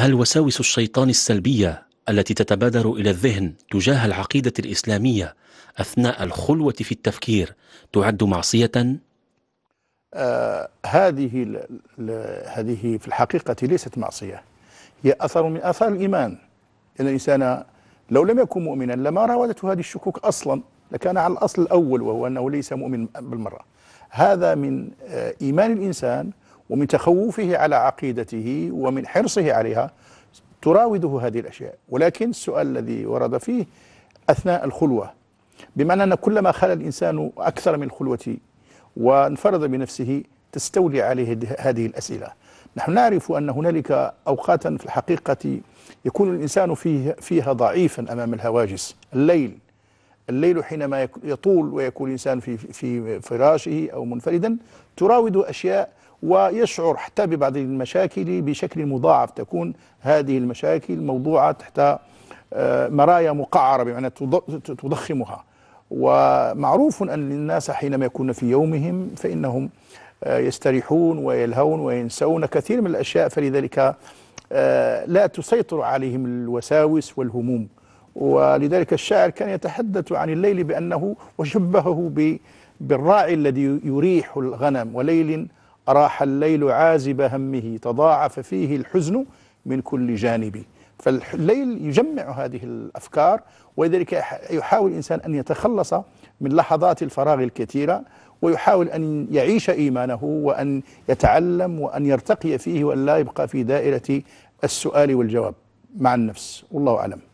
هل وساوس الشيطان السلبية التي تتبادر إلى الذهن تجاه العقيدة الإسلامية أثناء الخلوة في التفكير تعد معصية؟ آه هذه هذه في الحقيقة ليست معصية هي أثر من آثار الإيمان إن الإنسان لو لم يكن مؤمنا لما راودته هذه الشكوك أصلا لكان على الأصل الأول وهو أنه ليس مؤمن بالمرة هذا من آه، إيمان الإنسان ومن تخوفه على عقيدته ومن حرصه عليها تراوده هذه الأشياء ولكن السؤال الذي ورد فيه أثناء الخلوة بمعنى أن كلما خلى الإنسان أكثر من الخلوة وانفرد بنفسه تستولي عليه هذه الأسئلة نحن نعرف أن هنالك أوقاتا في الحقيقة يكون الإنسان فيها ضعيفا أمام الهواجس الليل الليل حينما يطول ويكون الإنسان في, في فراشه أو منفردا تراود أشياء ويشعر حتى ببعض المشاكل بشكل مضاعف تكون هذه المشاكل موضوعة تحت آه، مرايا مقعرة بمعنى تضخمها ومعروف أن الناس حينما يكون في يومهم فإنهم آه، يستريحون ويلهون وينسون كثير من الأشياء فلذلك آه، لا تسيطر عليهم الوساوس والهموم ولذلك الشاعر كان يتحدث عن الليل بأنه وشبهه بالراعي الذي يريح الغنم وليل أراح الليل عازب همه تضاعف فيه الحزن من كل جانب فالليل يجمع هذه الأفكار ولذلك يحاول الإنسان أن يتخلص من لحظات الفراغ الكثيرة ويحاول أن يعيش إيمانه وأن يتعلم وأن يرتقي فيه وأن لا يبقى في دائرة السؤال والجواب مع النفس والله أعلم